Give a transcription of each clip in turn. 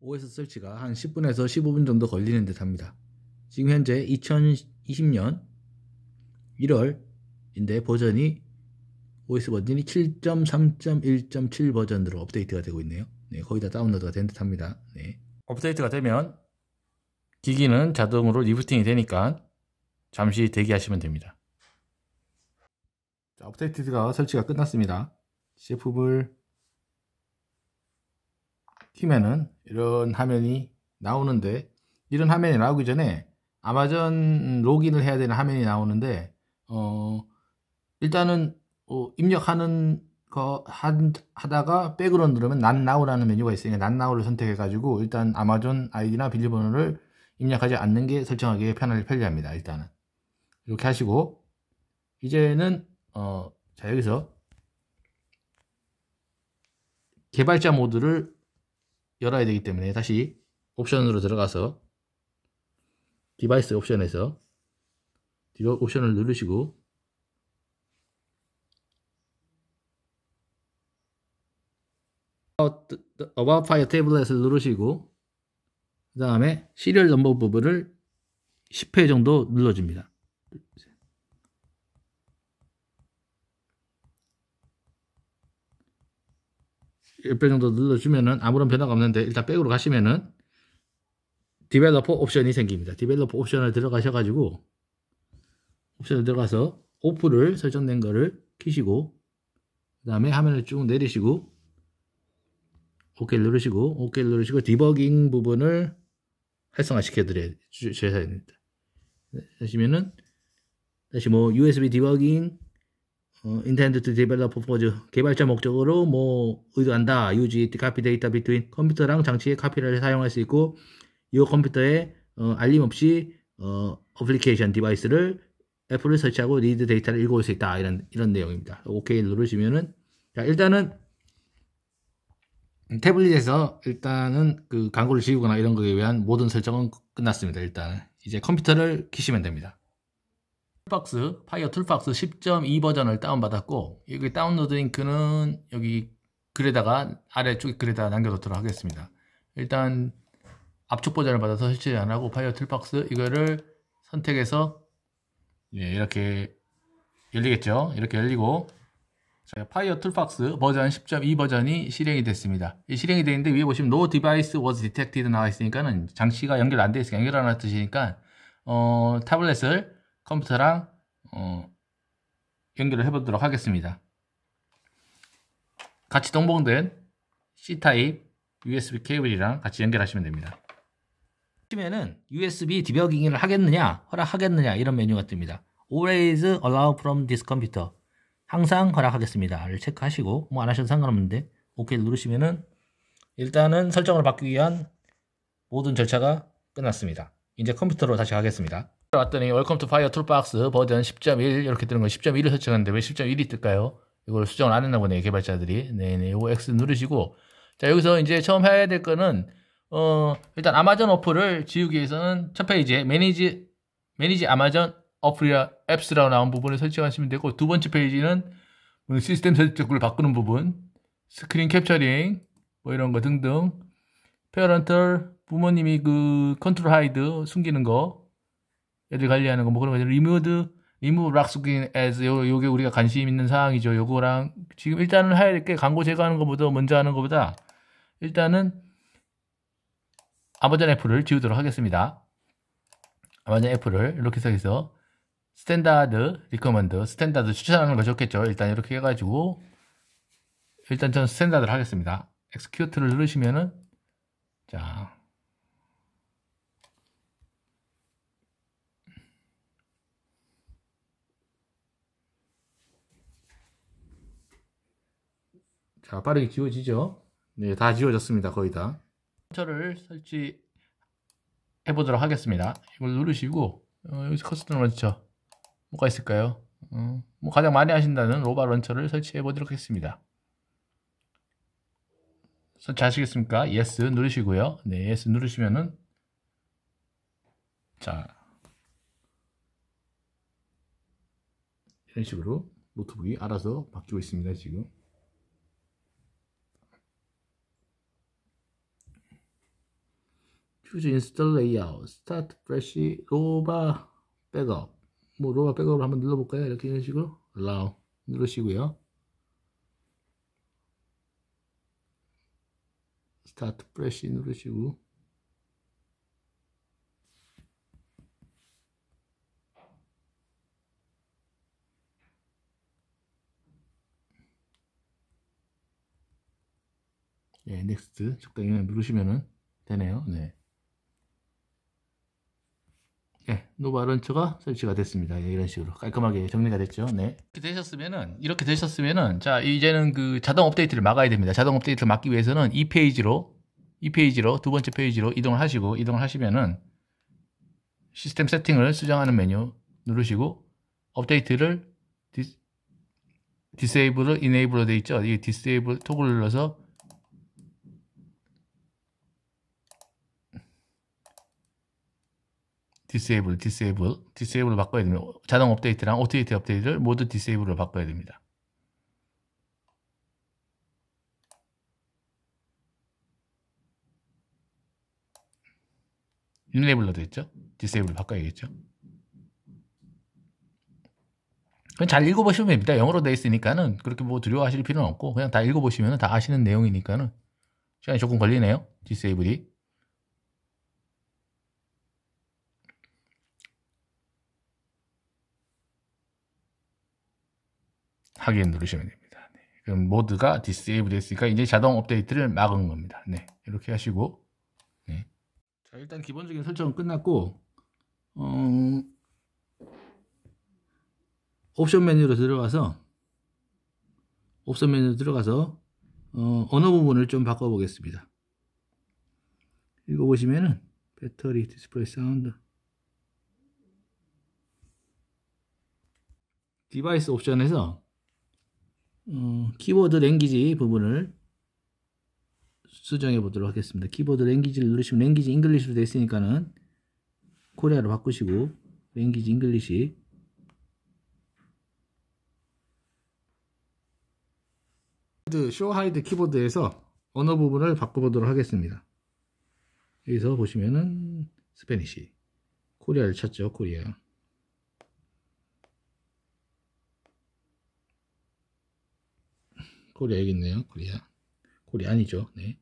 OS 설치가 한 10분에서 15분 정도 걸리는 듯 합니다. 지금 현재 2020년 1월인데 버전이 OS 버전이 7.3.1.7 버전으로 업데이트가 되고 있네요. 네, 거의 다 다운로드가 된 듯 합니다. 네. 업데이트가 되면 기기는 자동으로 리부팅이 되니까 잠시 대기하시면 됩니다. 자, 업데이트가 설치가 끝났습니다. c f 을 키면은 이런 화면이 나오는데 이런 화면이 나오기 전에 아마존 로그인을 해야 되는 화면이 나오는데 어 일단은 어 입력하는 거 하다가 백으로 누르면 난 나오라는 메뉴가 있으니까 난 나오를 선택해 가지고 일단 아마존 아이디나 비밀번호를 입력하지 않는 게 설정하기에 편할 편리합니다 일단은 이렇게 하시고 이제는 어 자 여기서 개발자 모드를 열어야 되기 때문에 다시 옵션으로 들어가서 디바이스 옵션에서 뒤로 옵션을 누르시고 About Fire Tablet을 누르시고 그 다음에 시리얼 넘버 부분을 10회 정도 눌러줍니다. 10배 정도 늘려주면은 아무런 변화가 없는데 일단 백으로 가시면은 디벨로퍼 옵션이 생깁니다. 디벨로퍼 옵션을 들어가셔가지고 옵션을 들어가서 오프를 설정된 거를 키시고 그 다음에 화면을 쭉 내리시고 오케이 누르시고 오케이 누르시고 디버깅 부분을 활성화 시켜드려야 주셔야 됩니다. 네, 하시면은 다시 뭐 USB 디버깅 어, intend to develop for 개발자 목적으로 뭐 의도한다. use it copy data between 컴퓨터랑 장치의 카피를 사용할 수 있고 이 컴퓨터에 어, 알림 없이 어, 어플리케이션 디바이스를 애플을 설치하고 리드 데이터를 읽어올 수 있다. 이런 이런 내용입니다. OK 누르시면은 자, 일단은 태블릿에서 일단은 그 광고를 지우거나 이런 거에 대한 모든 설정은 끝났습니다. 일단은 이제 컴퓨터를 키시면 됩니다. 툴박스, 파이어 툴박스 10.2 버전을 다운받았고 여기 다운로드 링크는 여기 글에다가 아래쪽에 글에다가 남겨놓도록 하겠습니다. 일단 압축 버전을 받아서 설치 안 하고 파이어 툴박스 이거를 선택해서 예, 이렇게 열리겠죠. 이렇게 열리고 파이어 툴박스 버전 10.2 버전이 실행이 됐습니다. 이 실행이 되는데 위에 보시면 no device was detected 나와 있으니까는 장치가 연결 안돼 있으니까 연결 안 했으니까 어, 타블렛을 컴퓨터랑 어, 연결을 해보도록 하겠습니다. 같이 동봉된 C타입 USB 케이블이랑 같이 연결하시면 됩니다. 보시면은 USB 디버깅을 하겠느냐, 허락하겠느냐 이런 메뉴가 뜹니다. Always allow from this computer. 항상 허락하겠습니다를 체크하시고 뭐 안 하셔도 상관없는데 OK를 누르시면은 일단은 설정을 바꾸기 위한 모든 절차가 끝났습니다. 이제 컴퓨터로 다시 가겠습니다. 왔더니 웰컴 투 파이어 툴박스 버전 10.1 이렇게 뜨는 거 10.1을 설정했는데 왜 10.1이 뜰까요? 이걸 수정을 안 했나 보네 개발자들이 네네 요거 X 누르시고 자 여기서 이제 처음 해야 될 거는 어 일단 아마존 어플을 지우기 위해서는 첫 페이지에 매니지 매니지 아마존 어플이야 앱스라고 나온 부분을 설정하시면 되고 두 번째 페이지는 시스템 설정을 바꾸는 부분 스크린 캡처링 뭐 이런 거 등등 페어런털 부모님이 그 컨트롤 하이드 숨기는 거 애들 관리하는 거 뭐 그런 거 리무드 리무 락스킨 에즈 요 요게 우리가 관심 있는 사항이죠. 요거랑 지금 일단은 해 하얗게 광고 제거하는 것보다 먼저 하는 것보다 일단은 아마존 애플을 지우도록 하겠습니다. 아마존 애플을 이렇게 해서 스탠다드 리커먼드 스탠다드 추천하는 거 좋겠죠. 일단 이렇게 해가지고 일단 전 스탠다드를 하겠습니다. 엑스큐트를 누르시면은 자자 빠르게 지워지죠 네 다 지워졌습니다 거의 다 저를 설치해 보도록 하겠습니다 이걸 누르시고 어, 여기서 커스텀 런처 뭐가 있을까요 어, 뭐 가장 많이 하신다는 로바 런처를 설치해 보도록 하겠습니다 설치하시겠습니까 yes 누르시고요 네 yes 누르시면은 자 이런 식으로 노트북이 알아서 바뀌고 있습니다 지금 퓨즈 인스톨 레이아웃, 스타트 프레시, 로바 백업 뭐 로바 백업을 한번 눌러볼까요? 이렇게 이런 식으로 allow 누르시고요 스타트 프레시 누르시고 예, 넥스트 적당히 누르시면은 되네요. 네. 노바 런처가 설치가 됐습니다. 예, 이런 식으로 깔끔하게 정리가 됐죠. 네. 이렇게 되셨으면은 이렇게 되셨으면은 자 이제는 그 자동 업데이트를 막아야 됩니다. 자동 업데이트를 막기 위해서는 이 페이지로 이 페이지로 두 번째 페이지로 이동을 하시고 이동을 하시면은 시스템 세팅을 수정하는 메뉴 누르시고 업데이트를 디세이블 이네이블로 돼 있죠. 이 디세이블 토글 눌러서 디세이블, 디세이블, 디세이블로 바꿔야 됩니다. 자동 업데이트랑 오토데이트 업데이트를 모두 디세이블로 바꿔야 됩니다. e 레블 b l e 로 됐죠? 디세이블로 바꿔야겠죠? 그냥 잘 읽어보시면 됩니다. 영어로 돼 있으니까는 그렇게 뭐 두려워하실 필요는 없고 그냥 다 읽어보시면 다 아시는 내용이니까는 시간이 조금 걸리네요. 디세이블이 확인 누르시면 됩니다. 네. 그럼 모드가 디스에이브 됐으니까 이제 자동 업데이트를 막은 겁니다. 네. 이렇게 하시고 네. 자 일단 기본적인 설정은 끝났고 어... 옵션 메뉴로 들어가서 옵션 메뉴로 들어가서 어, 언어 부분을 좀 바꿔보겠습니다. 읽어보시면은 배터리 디스플레이 사운드 디바이스 옵션에서 어, 키보드 랭귀지 부분을 수정해 보도록 하겠습니다. 키보드 랭귀지를 누르시면 랭귀지 잉글리시로 되어 있으니까는 코리아로 바꾸시고 랭귀지 잉글리시 쇼 하이드 키보드에서 언어 부분을 바꿔보도록 하겠습니다. 여기서 보시면은 스페니쉬 코리아를 찾죠. 코리아 코리아 여기 있네요. 코리아. 코리아 아니죠. 네.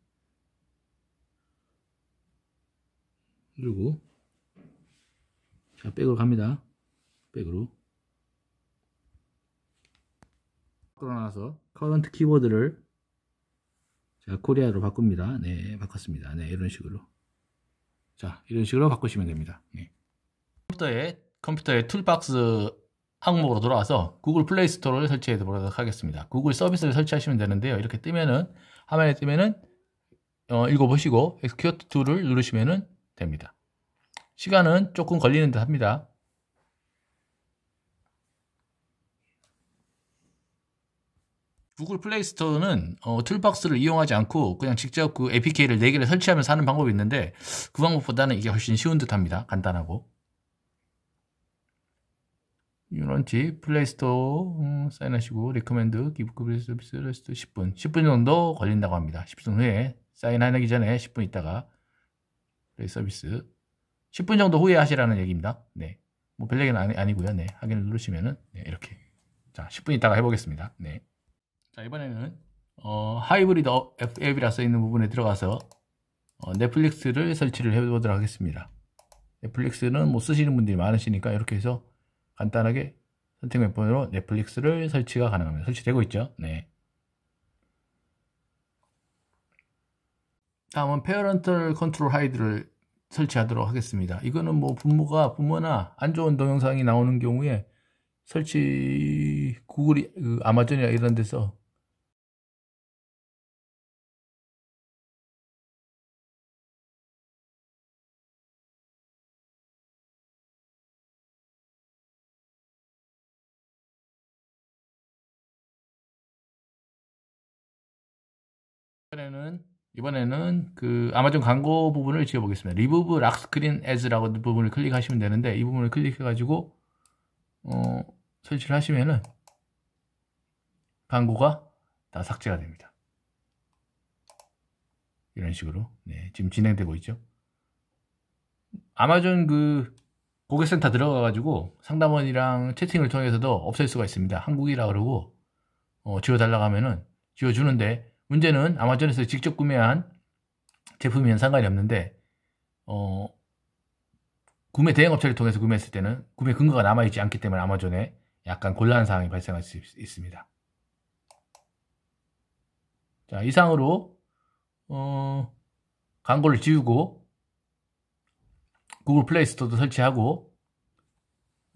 그리고 자, 백으로 갑니다. 백으로. 끌어나서 커런트 키보드를 자, 코리아로 바꿉니다. 네, 바꿨습니다. 네, 이런 식으로. 자, 이런 식으로 바꾸시면 됩니다. 네. 컴퓨터에 컴퓨터의 툴박스 항목으로 돌아와서 구글 플레이 스토어를 설치해 보도록 하겠습니다. 구글 서비스를 설치하시면 되는데요. 이렇게 뜨면은 화면에 뜨면은 어, 읽어보시고 Execute to를 누르시면 됩니다. 시간은 조금 걸리는 듯 합니다. 구글 플레이 스토어는 어, 툴박스를 이용하지 않고 그냥 직접 그 APK를 4개를 설치하면서 하는 방법이 있는데 그 방법보다는 이게 훨씬 쉬운 듯 합니다. 간단하고. 유런치 플레이스토어 음, 사인하시고 리커맨드 기브급의 서비스 를 10분 10분 정도 걸린다고 합니다 10분 후에 사인하기 전에 10분 있다가 플레이 서비스 10분 정도 후에 하시라는 얘기입니다 네뭐 별얘기는 아니, 아니고요 네 확인을 누르시면은 네, 이렇게 자 10분 있다가 해보겠습니다 네자 이번에는 어, 하이브리드 앱이라 써있는 부분에 들어가서 어, 넷플릭스를 설치를 해보도록 하겠습니다 넷플릭스는 뭐 쓰시는 분들이 많으시니까 이렇게 해서 간단하게 선택 웹번으로 넷플릭스를 설치가 가능합니다. 설치되고 있죠. 네. 다음은 페어런털 컨트롤 하이드를 설치하도록 하겠습니다. 이거는 뭐 부모가 부모나 안 좋은 동영상이 나오는 경우에 설치 구글이 그 아마존이나 이런 데서 이번에는 이번에는 그 아마존 광고 부분을 지어보겠습니다. 리브브 락스크린 에즈라고 부분을 클릭하시면 되는데 이 부분을 클릭해가지고 어, 설치를 하시면은 광고가 다 삭제가 됩니다. 이런 식으로 네, 지금 진행되고 있죠. 아마존 그 고객센터 들어가가지고 상담원이랑 채팅을 통해서도 없앨 수가 있습니다. 한국이라 그러고 어, 지워달라고 하면은 지워주는데 문제는 아마존에서 직접 구매한 제품이면 상관이 없는데 어, 구매 대행 업체를 통해서 구매했을 때는 구매 근거가 남아있지 않기 때문에 아마존에 약간 곤란 한상황이 발생할 수 있, 습니다 자, 이상으로 어, 광고를 지우고 구글 플레이 스토어도 설치하고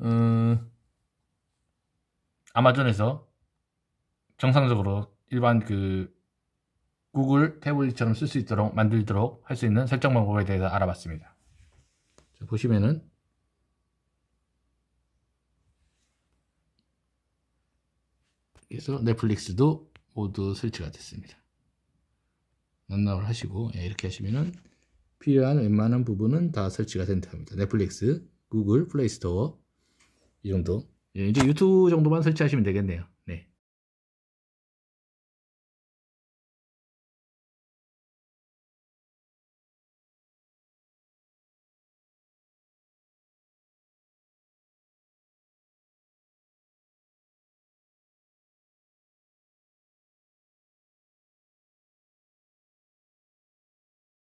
음, 아마존에서 정상적으로 일반 그 구글 태블릿처럼 쓸 수 있도록 만들도록 할 수 있는 설정 방법에 대해서 알아봤습니다. 자, 보시면은 그래서 넷플릭스도 모두 설치가 됐습니다. 난납을 하시고 예, 이렇게 하시면은 필요한 웬만한 부분은 다 설치가 된답니다. 넷플릭스, 구글, 플레이스토어 이 정도 예, 이제 유튜브 정도만 설치하시면 되겠네요.